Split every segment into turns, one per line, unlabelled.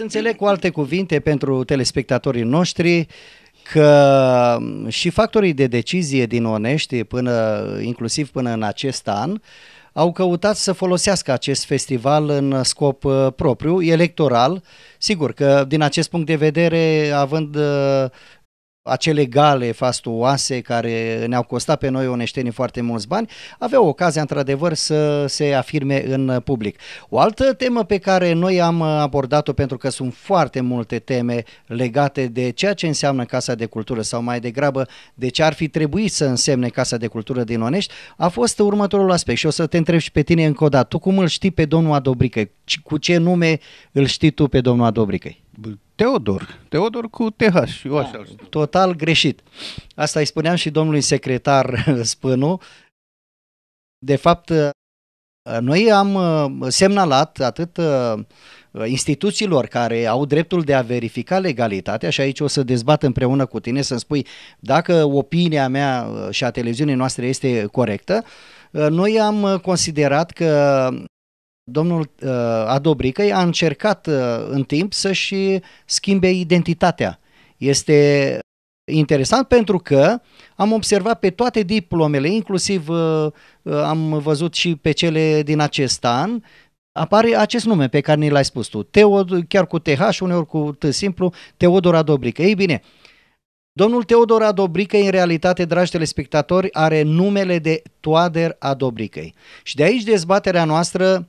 să înțeleg cu alte cuvinte pentru telespectatorii noștri că mm, și factorii de decizie din Onești, până, inclusiv până în acest an, au căutat să folosească acest festival în scop uh, propriu, electoral. Sigur că din acest punct de vedere, având uh, acele gale fastuoase care ne-au costat pe noi oneștenii foarte mulți bani, aveau ocazia într-adevăr să se afirme în public. O altă temă pe care noi am abordat-o, pentru că sunt foarte multe teme legate de ceea ce înseamnă Casa de Cultură sau mai degrabă de ce ar fi trebuit să însemne Casa de Cultură din Onești, a fost următorul aspect și o să te întreb și pe tine încă o dată. Tu cum îl știi pe domnul Adobrică? Cu ce nume îl știi tu pe domnul Adobrică? Teodor, Teodor cu TH și eu așa. Da, total greșit. Asta îi spuneam și domnului secretar Spânu. De fapt, noi am uh, semnalat atât uh, instituțiilor care au dreptul de a verifica legalitatea și aici o să dezbat împreună cu tine să-mi spui dacă opinia mea uh, și a televiziunii noastre este corectă, noi am considerat că domnul uh, Adobricăi a încercat uh, în timp să-și schimbe identitatea. Este interesant pentru că am observat pe toate diplomele, inclusiv uh, uh, am văzut și pe cele din acest an, apare acest nume pe care ni l-ai spus tu, Teod, chiar cu TH, uneori cu T simplu, Teodor Adobrică. Ei bine, domnul Teodor Adobrică, în realitate, dragi telespectatori, are numele de Toader Adobricăi. Și de aici dezbaterea noastră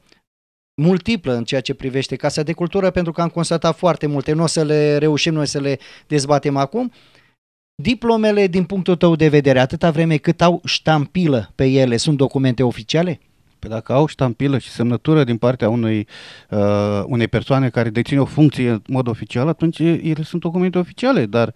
multiplă în ceea ce privește Casa de Cultură, pentru că am constatat foarte multe, nu o să le reușim noi să le dezbatem acum. Diplomele, din punctul tău de vedere, atâta vreme cât au ștampilă
pe ele, sunt documente oficiale? Pe păi dacă au ștampilă și semnătură din partea unei, uh, unei persoane care deține o funcție în mod oficial, atunci ele sunt documente oficiale, dar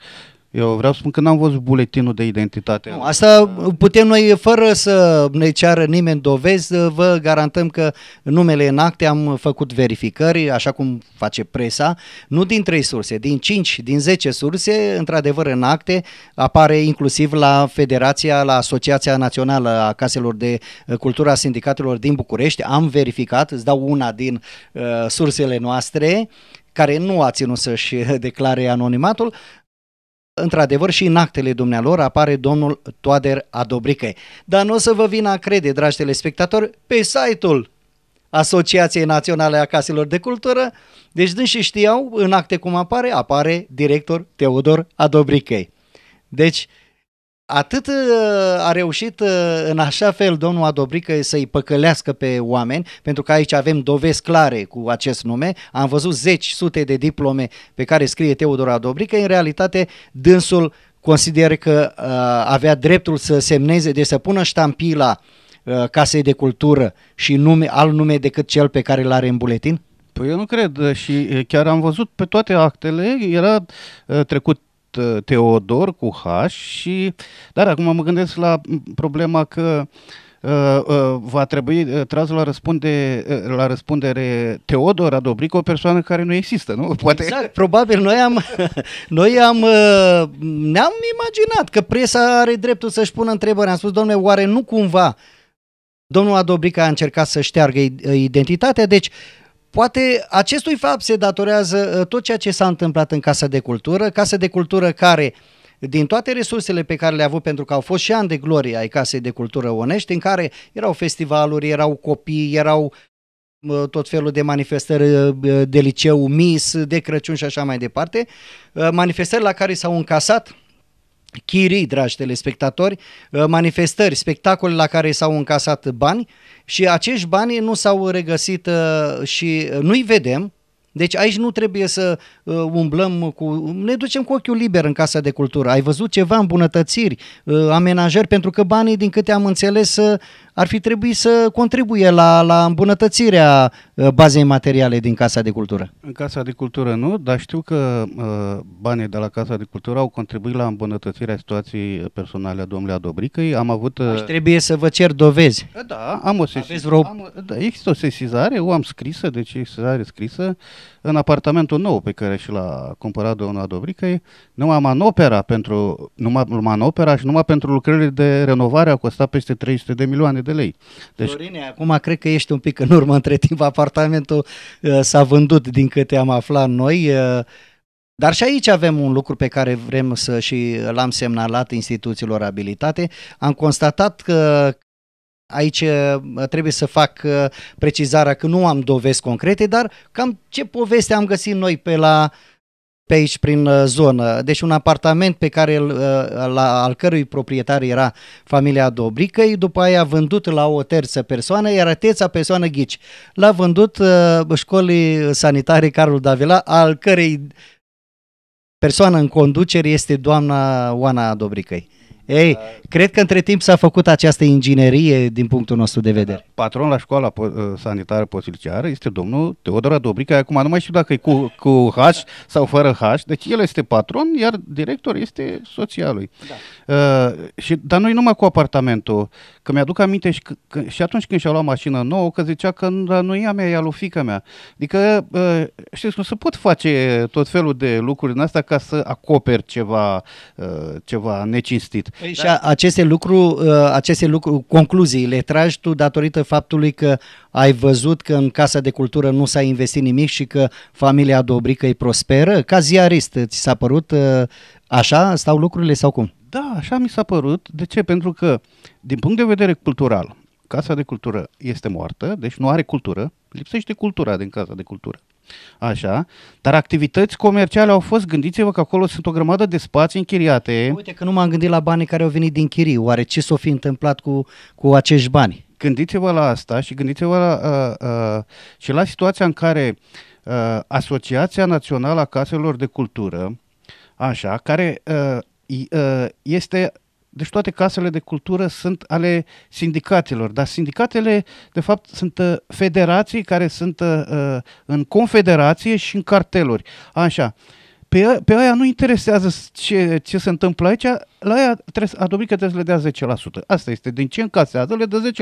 eu vreau să spun că n-am văzut buletinul de identitate. Nu,
asta putem noi, fără să ne ceară nimeni dovezi, vă garantăm că numele în acte am făcut verificări, așa cum face presa, nu din trei surse, din 5, din 10 surse, într-adevăr în acte, apare inclusiv la Federația, la Asociația Națională a Caselor de Cultura Sindicatelor din București, am verificat, îți dau una din uh, sursele noastre, care nu a ținut să-și declare anonimatul, Într-adevăr și în actele dumnealor apare domnul Toader Adobrică. Dar nu o să vă vină a crede, dragi telespectatori, pe site-ul Asociației Naționale a Caselor de Cultură, deci dânsi știau în acte cum apare, apare director Teodor Adobrică. Deci, atât uh, a reușit uh, în așa fel domnul Adobrică să-i păcălească pe oameni, pentru că aici avem dovezi clare cu acest nume, am văzut zeci, sute de diplome pe care scrie Teodor Adobrică, în realitate dânsul consider că uh, avea dreptul să semneze, de să pună ștampila casei de cultură și nume, alt nume decât cel pe care îl are în buletin?
Păi eu nu cred și chiar am văzut pe toate actele, era trecut Uh, Teodor cu H și, dar acum mă gândesc la problema că Uh, uh, va trebui uh, tras la, răspunde, uh, la răspundere Teodor Adobric, o persoană care nu există, nu? Poate... Exact, probabil noi am, noi am,
ne-am imaginat că presa are dreptul să-și pună întrebări. Am spus, domnule, oare nu cumva domnul Adobrica a încercat să șteargă identitatea? Deci, Poate acestui fapt se datorează uh, tot ceea ce s-a întâmplat în Casa de Cultură, Casa de Cultură care din toate resursele pe care le-a avut, pentru că au fost și ani de glorie ai Casei de Cultură Onești, în care erau festivaluri, erau copii, erau uh, tot felul de manifestări uh, de liceu, MIS, de Crăciun și așa mai departe, manifestări la care s-au încasat chirii, dragi telespectatori, uh, manifestări, spectacole la care s-au încasat bani și acești bani nu s-au regăsit uh, și nu-i vedem, deci aici nu trebuie să uh, umblăm cu... Ne ducem cu ochiul liber în Casa de Cultură. Ai văzut ceva îmbunătățiri, amenajări, pentru că banii, din câte am înțeles, ar fi trebuit să contribuie la, la îmbunătățirea uh, bazei materiale din Casa de Cultură.
În Casa de Cultură nu, dar știu că uh, banii de la Casa de Cultură au contribuit la îmbunătățirea situației personale a domnului Adobricăi. Am avut... Uh, Aș trebuie să vă cer dovezi. Eh, da, am o sesizare. Vreo... da, există o sesizare, o am scrisă, deci sesizare scrisă. Uh, în apartamentul nou pe care și l-a cumpărat domnul Adovricăi, numai manopera, pentru, numai manopera și numai pentru lucrările de renovare a costat peste 300 de milioane de lei. Deci... Florine, acum cred că ești un pic în urmă între timp. Apartamentul uh,
s-a vândut din câte am aflat noi. Uh, dar și aici avem un lucru pe care vrem să și l-am semnalat instituțiilor abilitate. Am constatat că Aici uh, trebuie să fac uh, precizarea că nu am dovezi concrete, dar cam ce poveste am găsit noi pe la pe aici prin uh, zonă. Deci un apartament pe care la, al cărui proprietar era familia Dobricăi, după aia vândut la o terță persoană, iar terța persoană ghici. L-a vândut școlii sanitare Carol Davila, al cărei persoană în conducere este doamna Oana Dobricăi. Ei, uh, cred că între timp s-a făcut această inginerie din punctul nostru de vedere.
Patron la școala po- ă, sanitară posiliciară este domnul Teodora Dobrica, acum nu mai știu dacă e cu, cu H sau fără H, deci el este patron, iar director este soția lui. Da. Uh, și, dar noi numai cu apartamentul, că mi-aduc aminte și, că, și atunci când și a luat mașină nouă, că zicea că nu e a mea, e a lui fica mea. Adică, uh, știți, nu se pot face tot felul de lucruri din asta ca să acoperi ceva, uh, ceva necinstit.
Păi Și da. a, aceste lucruri, uh, aceste lucruri, concluzii le tragi tu datorită faptului că ai văzut că în Casa de Cultură nu s-a investit nimic și că familia Dobrică îi prosperă? Ca ziarist, ți s-a părut uh,
așa? Stau lucrurile sau cum? Da, așa mi s-a părut. De ce? Pentru că, din punct de vedere cultural, Casa de Cultură este moartă, deci nu are cultură, lipsește cultura din Casa de Cultură. Așa. Dar activități comerciale au fost, gândiți-vă că acolo sunt o grămadă de spații închiriate. Uite că nu m-am gândit la banii care au venit din chirii. Oare ce s-o fi întâmplat cu, cu acești bani? Gândiți-vă la asta și gândiți-vă la, uh, uh, și la situația în care uh, Asociația Națională a Caselor de Cultură, așa, care uh, uh este deci toate casele de cultură sunt ale sindicatelor, dar sindicatele, de fapt, sunt uh, federații care sunt uh, uh, în confederație și în carteluri. Așa. Pe, pe aia nu interesează ce, ce se întâmplă aici, la aia trebuie, că trebuie să le dea 10%. Asta este. Din ce încasează, le dă 10%,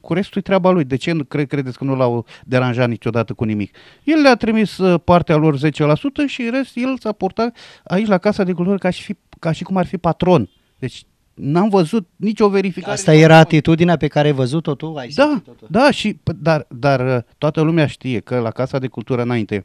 cu restul e treaba lui. De ce nu cre, credeți că nu l-au deranjat niciodată cu nimic? El le-a trimis uh, partea lor 10% și rest el s-a portat aici la Casa de Cultură ca și, fi, ca și cum ar fi patron. Deci n-am văzut nicio verificare. Asta era atitudinea pe care ai văzut-o tu? Ai da, da, și, dar, dar uh, toată lumea știe că la Casa de Cultură înainte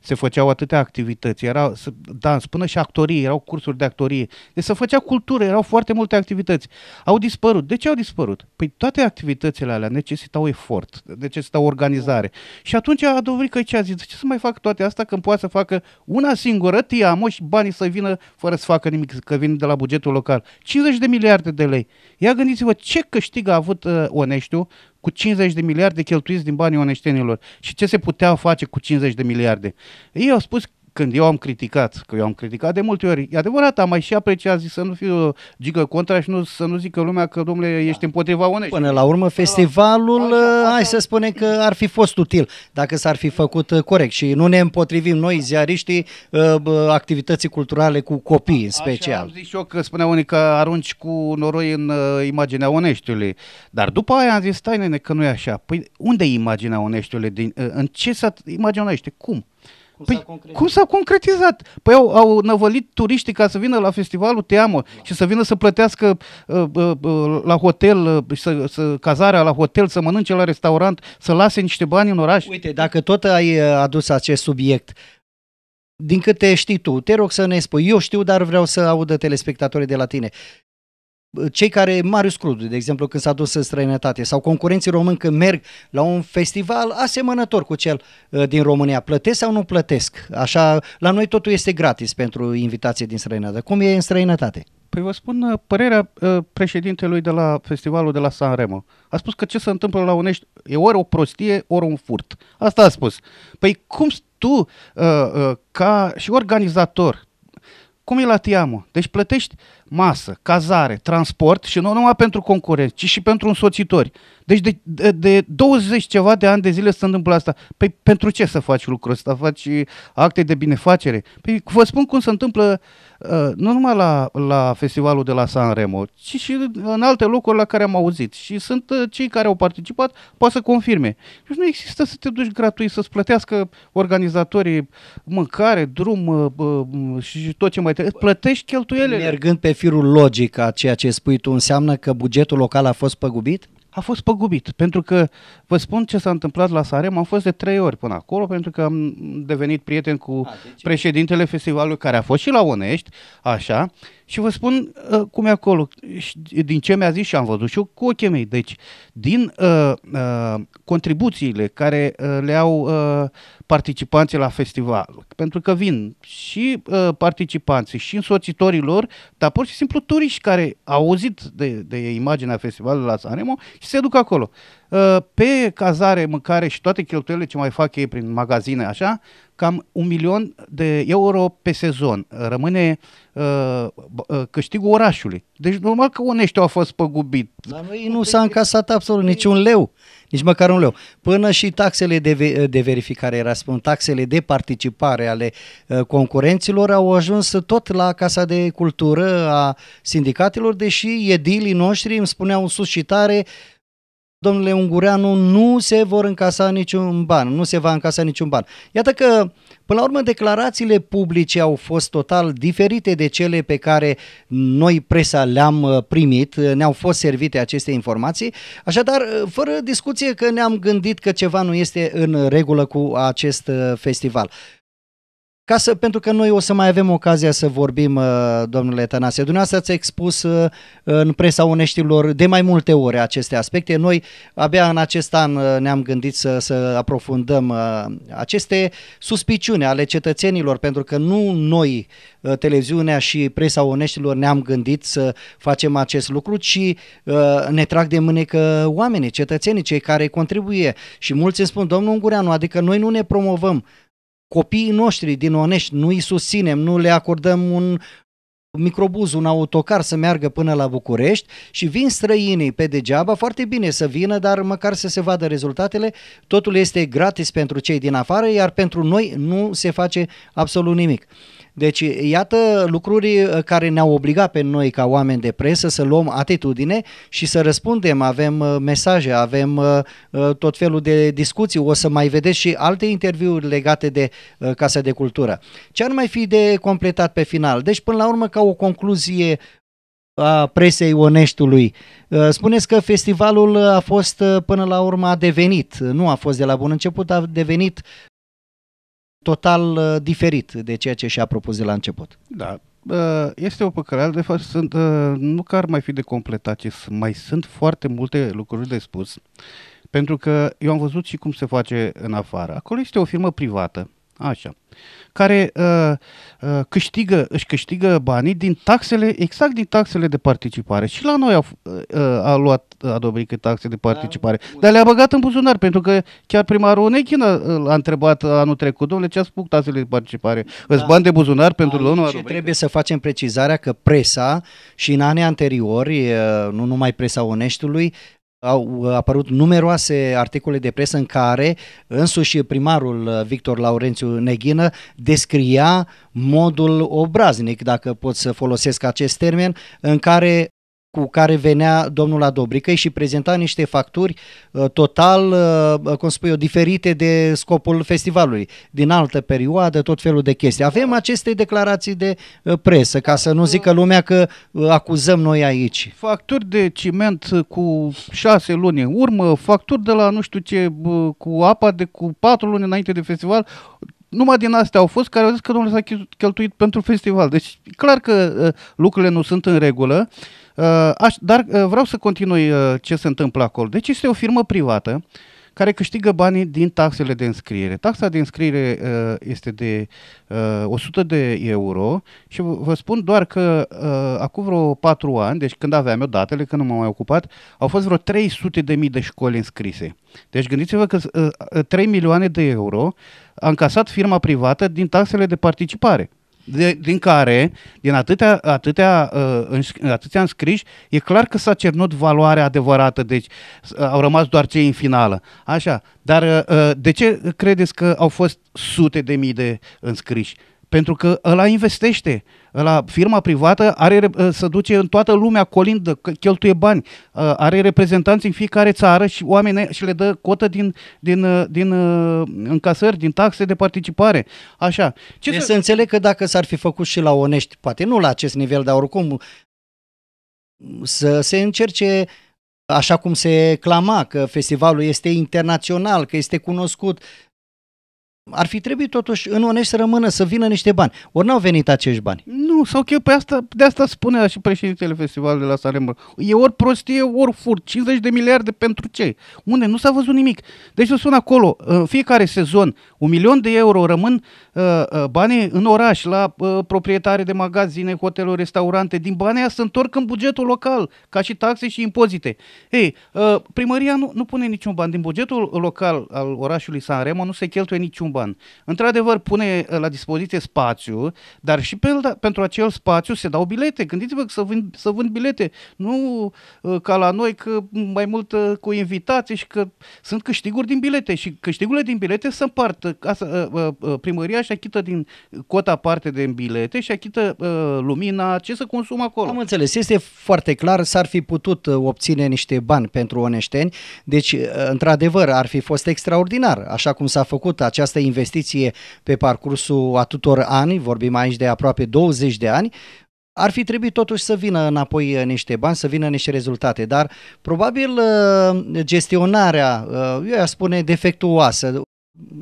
se făceau atâtea activități, era dans, până și actorii. erau cursuri de actorie. Deci se făcea cultură, erau foarte multe activități. Au dispărut. De ce au dispărut? Păi toate activitățile alea necesitau efort, necesitau organizare. Și atunci a dovedit că ce a zis, de ce să mai fac toate astea când poate să facă una singură, mă, și banii să vină fără să facă nimic, că vin de la bugetul local. 50 de miliarde de lei. Ia gândiți-vă ce câștigă a avut uh, Oneștiu cu 50 de miliarde cheltuiți din banii oneștenilor. Și ce se putea face cu 50 de miliarde? Ei au spus când eu am criticat, că eu am criticat de multe ori, e adevărat, am mai și apreciat, zis, să nu fiu gigă contra și nu, să nu zică lumea că, domnule, ești împotriva unei. Până la urmă, festivalul, Până la... hai să spunem că ar fi fost util, dacă s-ar fi făcut
uh, corect și nu ne împotrivim noi, ziariștii, uh, activității culturale cu copii
în special. Așa am zis și eu că spunea unii că arunci cu noroi în uh, imaginea oneștiului, dar după aia am zis, stai nene, că nu e așa. Păi unde e imaginea oneștiului? Din, în ce s-a imaginea onește? Cum? Cum păi, s-a concretizat? Cum s-a concretizat? Păi au, au năvălit turiștii ca să vină la festivalul Teamă da. și să vină să plătească uh, uh, uh, la hotel, uh, să, să, cazarea la hotel, să mănânce la restaurant, să lase niște bani în oraș. Uite, dacă tot ai
uh, adus acest subiect, din câte știi tu, te rog să ne spui. Eu știu, dar vreau să audă telespectatorii de la tine cei care, Marius Crudu, de exemplu, când s-a dus în străinătate, sau concurenții români când merg la un festival asemănător cu cel uh, din România, plătesc sau nu plătesc? Așa, la noi totul este gratis pentru invitație din străinătate. Cum e în străinătate?
Păi vă spun uh, părerea uh, președintelui de la festivalul de la Sanremo. A spus că ce se întâmplă la Unești e ori o prostie, ori un furt. Asta a spus. Păi cum tu, ca și organizator, cum e la Tiamo? Deci plătești masă, cazare, transport și nu numai pentru concurenți, ci și pentru însoțitori. Deci de, de, de 20 ceva de ani de zile se întâmplă asta. Păi pentru ce să faci lucrul ăsta? Faci acte de binefacere? Păi vă spun cum se întâmplă uh, nu numai la, la festivalul de la San Remo, ci și în alte locuri la care am auzit. Și sunt uh, cei care au participat, poate să confirme. Deci nu există să te duci gratuit, să-ți plătească organizatorii mâncare, drum uh, uh și tot ce mai trebuie. Plătești
cheltuielile. Mergând pe firul logic a ceea ce spui tu înseamnă că bugetul local a fost păgubit?
A fost păgubit, pentru că vă spun ce s-a întâmplat la Sarem, am fost de trei ori până acolo, pentru că am devenit prieten cu a, deci... președintele festivalului care a fost și la Onești, așa, și vă spun uh, cum e acolo, din ce mi-a zis și am văzut și eu cu ochii mei. Deci, din uh, uh, contribuțiile care uh, le au uh, participanții la festival, pentru că vin și uh, participanții și însoțitorii lor, dar pur și simplu turiști care au auzit de, de imaginea festivalului la Sanremo și se duc acolo. Uh, pe cazare, mâncare și toate cheltuielile ce mai fac ei prin magazine, așa, cam un milion de euro pe sezon rămâne uh, uh câștigul orașului. Deci normal că Oneștiul a fost păgubit.
Dar nu, nu s-a încasat absolut niciun leu, nici măcar un leu. Până și taxele de, de verificare, era spun, taxele de participare ale uh, concurenților au ajuns tot la Casa de Cultură a sindicatelor, deși edilii noștri îmi spuneau sus și tare, domnule Ungureanu, nu se vor încasa niciun ban, nu se va încasa niciun ban. Iată că, până la urmă, declarațiile publice au fost total diferite de cele pe care noi, presa, le-am uh, primit, uh, ne-au fost servite aceste informații, așadar, uh, fără discuție că ne-am gândit că ceva nu este în regulă cu acest festival. Ca să, pentru că noi o să mai avem ocazia să vorbim, uh, domnule Tănase, dumneavoastră ați expus uh, în presa oneștilor de mai multe ori aceste aspecte. Noi abia în acest an uh, ne-am gândit să, să aprofundăm aceste suspiciuni ale cetățenilor, pentru că nu noi, televiziunea și presa oneștilor, ne-am gândit să facem acest lucru, ci ne trag de mânecă oamenii, cetățenii, cei care contribuie. Și mulți îmi spun, domnul Ungureanu, adică noi nu ne promovăm, copiii noștri din Onești, nu îi susținem, nu le acordăm un microbuz, un autocar să meargă până la București și vin străinii pe degeaba, foarte bine să vină, dar măcar să se vadă rezultatele, totul este gratis pentru cei din afară, iar pentru noi nu se face absolut nimic. Deci, iată lucruri uh, care ne-au obligat pe noi ca oameni de presă să luăm atitudine și să răspundem. Avem uh, mesaje, avem uh, tot felul de discuții, o să mai vedeți și alte interviuri legate de Casa de Cultură. Ce ar mai fi de completat pe final? Deci, până la urmă, ca o concluzie a presei oneștului. Spuneți că festivalul a fost până la urmă a devenit, nu a fost de la bun început, a devenit
total uh, diferit de ceea ce și-a propus de la început. Da, uh, este o păcăleală, de fapt sunt, uh, nu că ar mai fi de completat, ci mai sunt foarte multe lucruri de spus, pentru că eu am văzut și cum se face în afară. Acolo este o firmă privată, așa, care uh, uh, câștigă, își câștigă banii din taxele, exact din taxele de participare. Și la noi a, uh, uh, a luat Adobrică taxe de participare, da, dar le-a băgat în buzunar, pentru că chiar primarul Onechin a, uh, a întrebat anul trecut, domnule, ce a spus taxele de participare? Da. Îți bani de buzunar pentru da, domnul Adobrică? Trebuie să facem precizarea
că presa și în anii anteriori, uh, nu numai presa Oneștiului, au uh, apărut numeroase articole de presă în care însuși primarul uh, Victor Laurențiu Neghină descria modul obraznic, dacă pot să folosesc acest termen, în care cu care venea domnul Adobrică și prezenta niște facturi uh, total, uh, uh, cum spui eu, diferite de scopul festivalului. Din altă perioadă, tot felul de chestii. Avem aceste declarații de presă, ca să nu
zică lumea că acuzăm noi aici. Facturi de ciment cu șase luni în urmă, facturi de la nu știu ce, cu apa de cu patru luni înainte de festival, numai din astea au fost care au zis că domnul s-a cheltuit pentru festival. Deci, clar că lucrurile nu sunt în regulă. Uh, aș, dar uh, vreau să continui uh, ce se întâmplă acolo. Deci este o firmă privată care câștigă banii din taxele de înscriere. Taxa de înscriere este de 100 de euro și vă spun doar că acum vreo 4 ani, deci când aveam eu datele, când nu m-am mai ocupat, au fost vreo 300 de mii de școli înscrise. Deci gândiți-vă că 3 milioane de euro a încasat firma privată din taxele de participare de, din care, din atâtea, atâtea, uh, atâția înscriși, e clar că s-a cernut valoarea adevărată, deci uh, au rămas doar cei în finală. Așa, dar uh, uh, de ce credeți că au fost sute de mii de înscriși? Pentru că ăla investește. La firma privată are, ă, să duce în toată lumea colindă, cheltuie bani, ă, are reprezentanți în fiecare țară și oameni și le dă cotă din, din, ă, din încasări, din taxe de participare. Așa. Ce deci să... să înțeleg că dacă s-ar fi făcut și la Onești, poate nu la acest
nivel, dar oricum să se încerce așa cum se clama că festivalul este internațional, că este cunoscut, ar
fi trebuit totuși în Onești să rămână, să vină niște bani. Ori n-au venit acești bani sau că pe asta, de asta spunea și președintele festivalului la Sanremo. E ori prostie, ori furt. 50 de miliarde pentru ce? Unde? Nu s-a văzut nimic. Deci eu sun acolo, în fiecare sezon, un milion de euro rămân uh, uh, banii în oraș, la uh, proprietari de magazine, hoteluri, restaurante. Din banii se întorc în bugetul local, ca și taxe și impozite. Ei, primăria nu, nu pune niciun ban. Din bugetul local al orașului Sanremo nu se cheltuie niciun ban. Într-adevăr, pune la dispoziție spațiu, dar și pe, da, pentru acel spațiu se dau bilete. Gândiți-vă că să vând, să vând bilete. Nu uh, ca la noi, că mai mult uh, cu invitații și că sunt câștiguri din bilete. Și câștigurile din bilete se împart. Uh, primăria și achită din cota parte de bilete și achită lumina, ce să consumă acolo. Am înțeles. Este
foarte clar, s-ar fi putut obține niște bani pentru oneșteni. Deci, într-adevăr, ar fi fost extraordinar, așa cum s-a făcut această investiție pe parcursul a tuturor ani, vorbim aici de aproape 20 de ani, ar fi trebuit totuși să vină înapoi uh, niște bani, să vină niște rezultate, dar probabil uh, gestionarea, uh, eu aș spune, defectuoasă,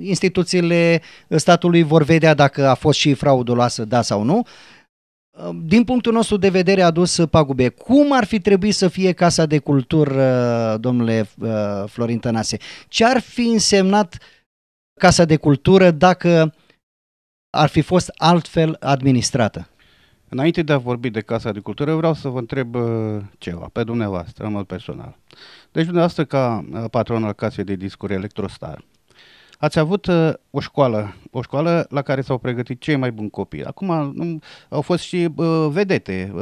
instituțiile statului vor vedea dacă a fost și frauduloasă, da sau nu, din punctul nostru de vedere a dus pagube. Cum ar fi trebuit să fie Casa de Cultură, domnule Florin Tănase? Ce ar fi însemnat Casa de Cultură dacă ar fi fost altfel administrată?
Înainte de a vorbi de Casa de Cultură, vreau să vă întreb uh, ceva, pe dumneavoastră, în mod personal. Deci, dumneavoastră, ca uh, patron al casei de discuri Electrostar, ați avut uh, o școală, o școală la care s-au pregătit cei mai buni copii. Acum mm, au fost și vedete,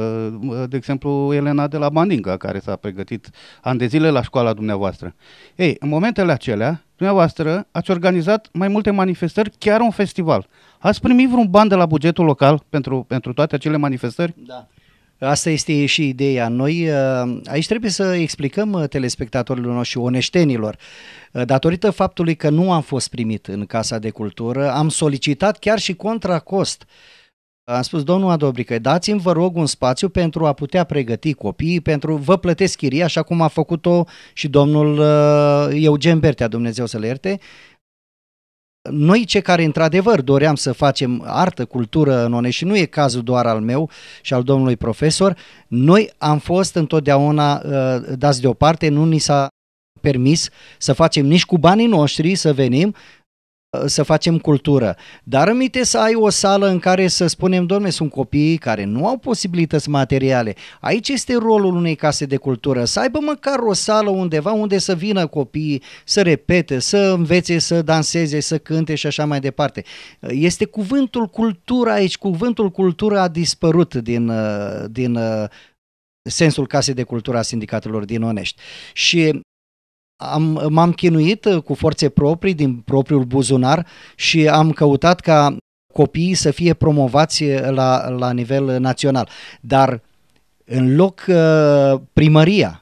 de exemplu Elena de la Bandinga, care s-a pregătit ani de zile la școala dumneavoastră. Ei, în momentele acelea, Dumneavoastră ați organizat mai multe manifestări, chiar un festival. Ați primit vreun ban de la bugetul local pentru, pentru toate acele manifestări? Da. Asta este și ideea. Noi uh, aici trebuie să explicăm uh, telespectatorilor
noștri, oneștenilor, uh, datorită faptului că nu am fost primit în Casa de Cultură, am solicitat chiar și contra cost uh, am spus, domnul Adobrică, dați-mi, vă rog, un spațiu pentru a putea pregăti copiii, pentru vă plătesc chiria, așa cum a făcut-o și domnul uh, Eugen Bertea, Dumnezeu să le ierte. Noi, cei care într-adevăr doream să facem artă, cultură în One, și nu e cazul doar al meu și al domnului profesor, noi am fost întotdeauna uh, dați deoparte, nu ni s-a permis să facem nici cu banii noștri să venim, Uh, să facem cultură. Dar îmite să ai o sală în care să spunem, domne, sunt copii care nu au posibilități materiale. Aici este rolul unei case de cultură, să aibă măcar o sală undeva unde să vină copiii, să repete, să învețe, să danseze, să cânte și așa mai departe. Uh, este cuvântul cultură aici, cuvântul cultură a dispărut din, uh, din sensul casei de cultură a sindicatelor din Onești. Și am, m-am chinuit uh, cu forțe proprii din propriul buzunar și am căutat ca copiii să fie promovați uh, la, la nivel național. Dar în loc uh, primăria,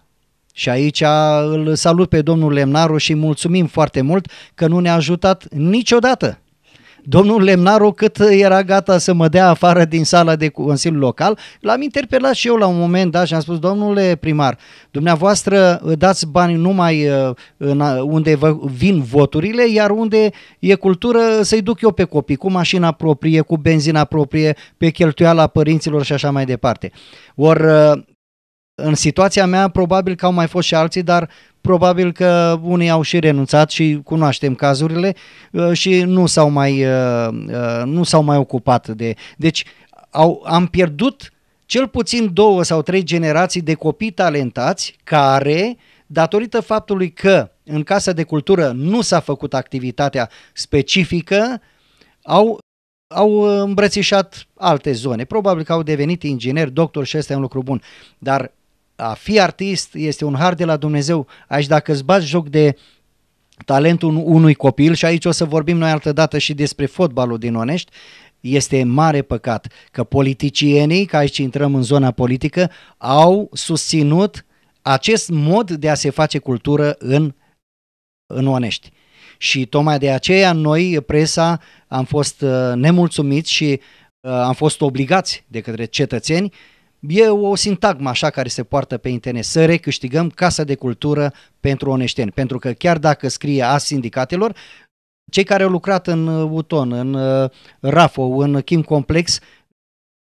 și aici îl salut pe domnul Lemnaru și mulțumim foarte mult că nu ne-a ajutat niciodată Domnul Lemnaru cât era gata să mă dea afară din sala de consiliu Local, l-am interpelat și eu la un moment dat și am spus, domnule primar, dumneavoastră uh, dați bani numai uh, unde vin voturile, iar unde e cultură să-i duc eu pe copii, cu mașina proprie, cu benzina proprie, pe cheltuiala părinților și așa mai departe. Ori uh, în situația mea, probabil că au mai fost și alții, dar probabil că unii au și renunțat și cunoaștem cazurile uh, și nu s-au mai, uh, uh, nu s-au mai ocupat de... Deci au, am pierdut cel puțin două sau trei generații de copii talentați care, datorită faptului că în Casa de Cultură nu s-a făcut activitatea specifică, au au îmbrățișat alte zone. Probabil că au devenit ingineri, doctori și este un lucru bun. Dar a fi artist este un har de la Dumnezeu. Aici dacă îți bați joc de talentul unui copil și aici o să vorbim noi altă dată și despre fotbalul din Onești, este mare păcat că politicienii, că aici intrăm în zona politică, au susținut acest mod de a se face cultură în, în Onești. Și tocmai de aceea noi, presa, am fost uh, nemulțumiți și uh, am fost obligați de către cetățeni E o sintagmă așa care se poartă pe internet, să recâștigăm Casa de Cultură pentru Oneșteni, pentru că chiar dacă scrie a sindicatelor, cei care au lucrat în uh, Uton, în uh, RAFO, în Kim Complex,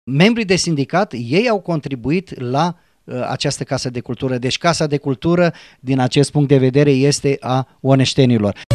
membrii de sindicat, ei au contribuit la uh, această casă de cultură. Deci casa de cultură, din acest punct de vedere, este a oneștenilor.